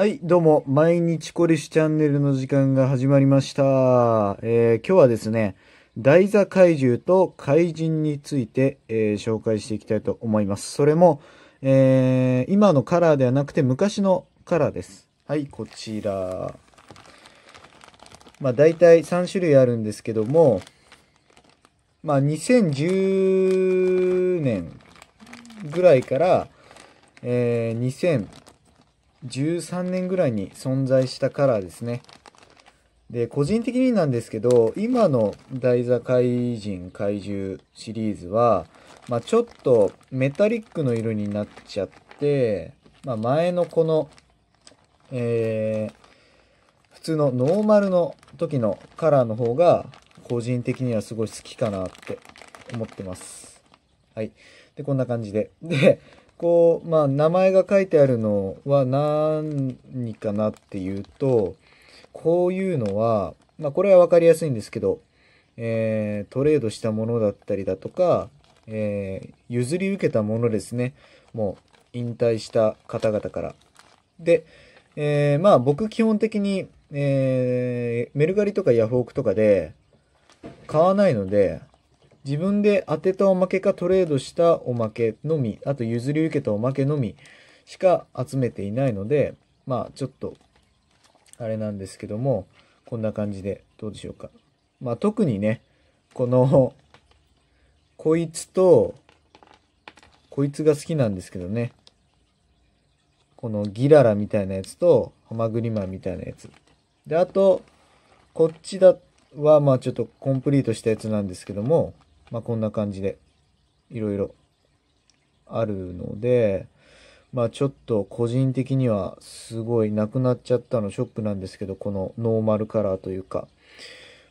はい、どうも、毎日コリシチャンネルの時間が始まりました。えー、今日はですね、台座怪獣と怪人について、えー、紹介していきたいと思います。それも、えー、今のカラーではなくて昔のカラーです。はい、こちら。まあ、大体3種類あるんですけども、まあ、2010年ぐらいから、えー、2013年ぐらいに存在したカラーですね。で、個人的になんですけど、今の台座怪人怪獣シリーズは、まあ、ちょっとメタリックの色になっちゃって、まあ、前のこの、えー、普通のノーマルの時のカラーの方が、個人的にはすごい好きかなって思ってます。はい。で、こんな感じで。で、こう、まあ、名前が書いてあるのは何かなっていうと、こういうのは、まあ、これはわかりやすいんですけど、えー、トレードしたものだったりだとか、えー、譲り受けたものですね。もう、引退した方々から。で、えー、まあ僕基本的に、えー、メルカリとかヤフオクとかで買わないので、自分で当てたおまけかトレードしたおまけのみ、あと譲り受けたおまけのみしか集めていないので、まあちょっと、あれなんですけども、こんな感じでどうでしょうか。まあ特にね、この、こいつと、こいつが好きなんですけどね。このギララみたいなやつと、ハマグリマンみたいなやつ。で、あと、こっちだは、まあちょっとコンプリートしたやつなんですけども、まあ、こんな感じで、いろいろあるので、まあちょっと個人的にはすごいなくなっちゃったのショックなんですけど、このノーマルカラーというか。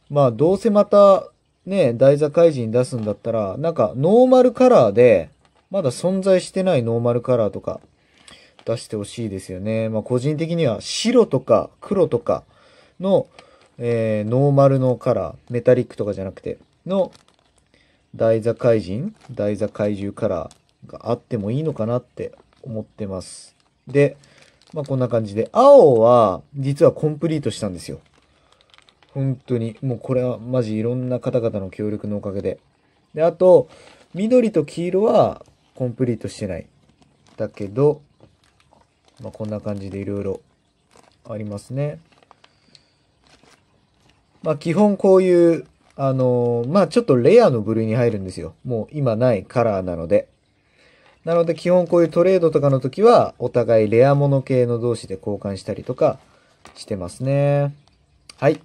まあどうせまたね、台座開示に出すんだったら、なんかノーマルカラーで、まだ存在してないノーマルカラーとか出してほしいですよね。まあ個人的には白とか黒とかの、えー、ノーマルのカラー、メタリックとかじゃなくて、の台座怪人、台座怪獣カラーがあってもいいのかなって思ってます。で、まあ、こんな感じで、青は実はコンプリートしたんですよ。本当に、もうこれはマジいろんな方々の協力のおかげで。で、あと、緑と黄色はコンプリートしてない。だけど、まあ、こんな感じでいろいろありますね。まあ、基本こういうあのー、まあちょっとレアの部類に入るんですよ。もう今ないカラーなので。なので基本こういうトレードとかの時は、お互いレアもの系の同士で交換したりとかしてますね。はい。